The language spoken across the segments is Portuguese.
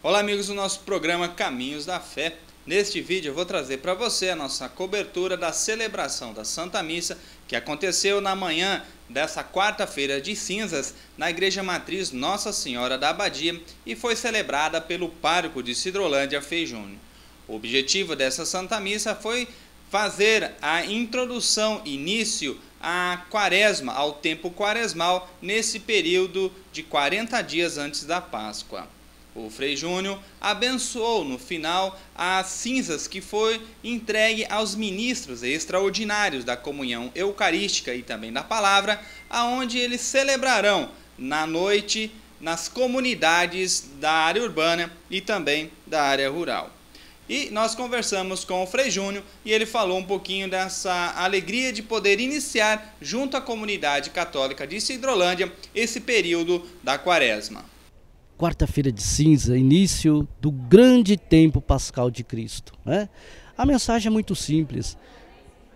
Olá amigos do nosso programa Caminhos da Fé. Neste vídeo eu vou trazer para você a nossa cobertura da celebração da Santa Missa que aconteceu na manhã dessa quarta-feira de cinzas na Igreja Matriz Nossa Senhora da Abadia e foi celebrada pelo pároco de Cidrolândia Feijúnio. O objetivo dessa Santa Missa foi fazer a introdução, início à quaresma, ao tempo quaresmal, nesse período de 40 dias antes da Páscoa. O Frei Júnior abençoou no final as cinzas que foi entregue aos ministros extraordinários da comunhão eucarística e também da palavra, aonde eles celebrarão na noite nas comunidades da área urbana e também da área rural. E nós conversamos com o Frei Júnior e ele falou um pouquinho dessa alegria de poder iniciar, junto à comunidade católica de Cidrolândia, esse período da quaresma quarta-feira de cinza, início do grande tempo pascal de Cristo. Né? A mensagem é muito simples: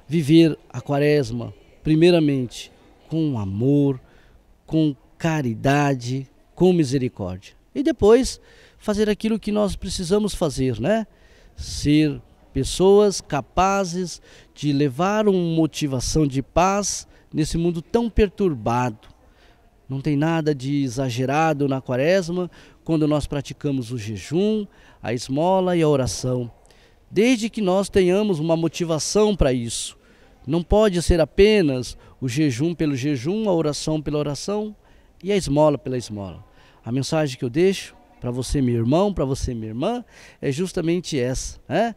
viver a quaresma, primeiramente, com amor, com caridade, com misericórdia. E depois, fazer aquilo que nós precisamos fazer, né? Ser pessoas capazes de levar uma motivação de paz nesse mundo tão perturbado não tem nada de exagerado na quaresma quando nós praticamos o jejum, a esmola e a oração, desde que nós tenhamos uma motivação para isso. Não pode ser apenas o jejum pelo jejum, a oração pela oração e a esmola pela esmola. A mensagem que eu deixo para você, meu irmão, para você, minha irmã, é justamente essa, né?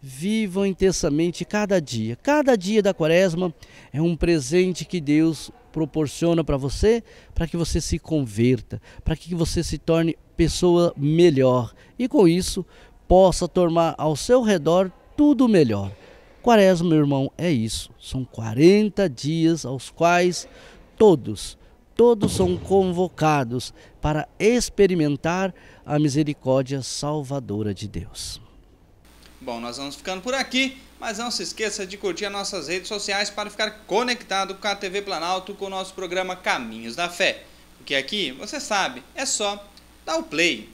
Vivam intensamente cada dia. Cada dia da quaresma é um presente que Deus proporciona para você, para que você se converta, para que você se torne pessoa melhor e com isso possa tornar ao seu redor tudo melhor. Quaresma, meu irmão, é isso. São 40 dias aos quais todos, todos são convocados para experimentar a misericórdia salvadora de Deus. Bom, nós vamos ficando por aqui, mas não se esqueça de curtir as nossas redes sociais para ficar conectado com a TV Planalto com o nosso programa Caminhos da Fé. Porque aqui, você sabe, é só dar o play.